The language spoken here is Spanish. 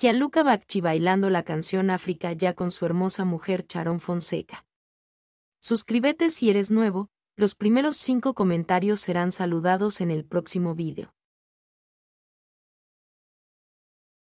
Gianluca Bacci bailando la canción África ya con su hermosa mujer Charón Fonseca. Suscríbete si eres nuevo, los primeros cinco comentarios serán saludados en el próximo vídeo.